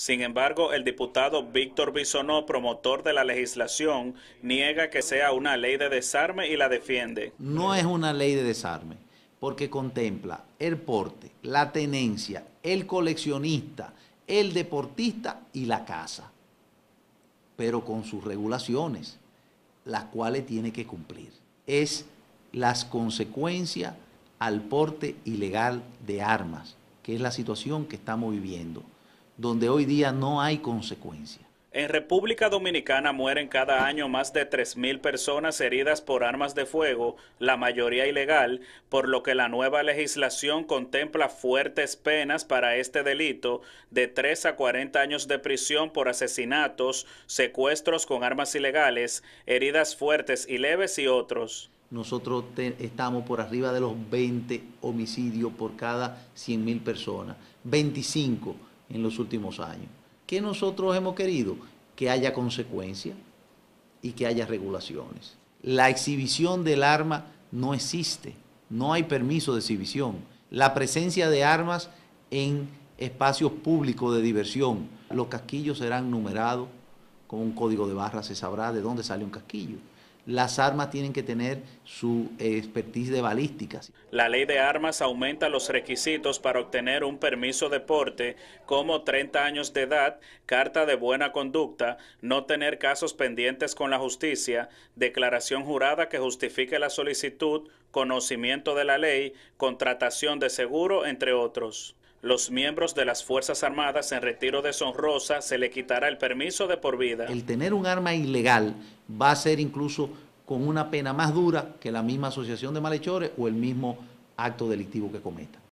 Sin embargo, el diputado Víctor Bisonó, promotor de la legislación, niega que sea una ley de desarme y la defiende. No es una ley de desarme, porque contempla el porte, la tenencia, el coleccionista, el deportista y la casa, pero con sus regulaciones, las cuales tiene que cumplir. Es las consecuencias al porte ilegal de armas, que es la situación que estamos viviendo donde hoy día no hay consecuencia. En República Dominicana mueren cada año más de 3.000 personas heridas por armas de fuego, la mayoría ilegal, por lo que la nueva legislación contempla fuertes penas para este delito de 3 a 40 años de prisión por asesinatos, secuestros con armas ilegales, heridas fuertes y leves y otros. Nosotros estamos por arriba de los 20 homicidios por cada 100.000 personas, 25 en los últimos años. ¿Qué nosotros hemos querido? Que haya consecuencias y que haya regulaciones. La exhibición del arma no existe, no hay permiso de exhibición. La presencia de armas en espacios públicos de diversión, los casquillos serán numerados con un código de barra, se sabrá de dónde sale un casquillo las armas tienen que tener su eh, expertise de balística. La ley de armas aumenta los requisitos para obtener un permiso de porte, como 30 años de edad, carta de buena conducta, no tener casos pendientes con la justicia, declaración jurada que justifique la solicitud, conocimiento de la ley, contratación de seguro, entre otros los miembros de las Fuerzas Armadas en retiro de deshonrosa se le quitará el permiso de por vida. El tener un arma ilegal va a ser incluso con una pena más dura que la misma asociación de malhechores o el mismo acto delictivo que cometa.